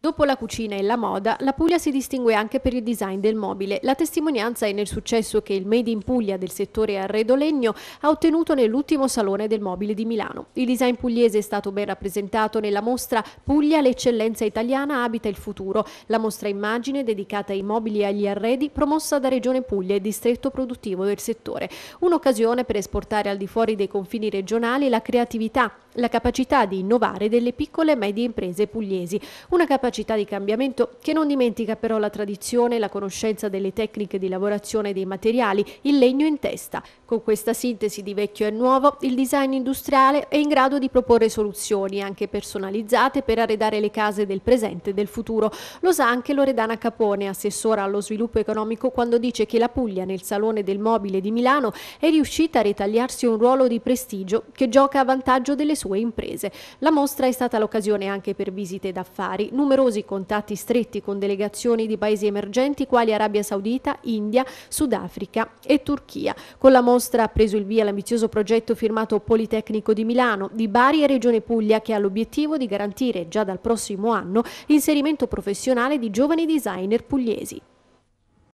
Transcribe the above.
Dopo la cucina e la moda, la Puglia si distingue anche per il design del mobile. La testimonianza è nel successo che il Made in Puglia del settore arredo legno ha ottenuto nell'ultimo salone del mobile di Milano. Il design pugliese è stato ben rappresentato nella mostra Puglia l'eccellenza italiana abita il futuro, la mostra immagine dedicata ai mobili e agli arredi promossa da Regione Puglia e distretto produttivo del settore. Un'occasione per esportare al di fuori dei confini regionali la creatività la capacità di innovare delle piccole e medie imprese pugliesi, una capacità di cambiamento che non dimentica però la tradizione, la conoscenza delle tecniche di lavorazione dei materiali, il legno in testa. Con questa sintesi di vecchio e nuovo, il design industriale è in grado di proporre soluzioni anche personalizzate per arredare le case del presente e del futuro. Lo sa anche Loredana Capone, assessora allo sviluppo economico, quando dice che la Puglia nel Salone del Mobile di Milano è riuscita a ritagliarsi un ruolo di prestigio che gioca a vantaggio delle sue sue imprese. La mostra è stata l'occasione anche per visite d'affari, numerosi contatti stretti con delegazioni di paesi emergenti quali Arabia Saudita, India, Sudafrica e Turchia. Con la mostra ha preso il via l'ambizioso progetto firmato Politecnico di Milano, di Bari e Regione Puglia che ha l'obiettivo di garantire già dal prossimo anno l'inserimento professionale di giovani designer pugliesi.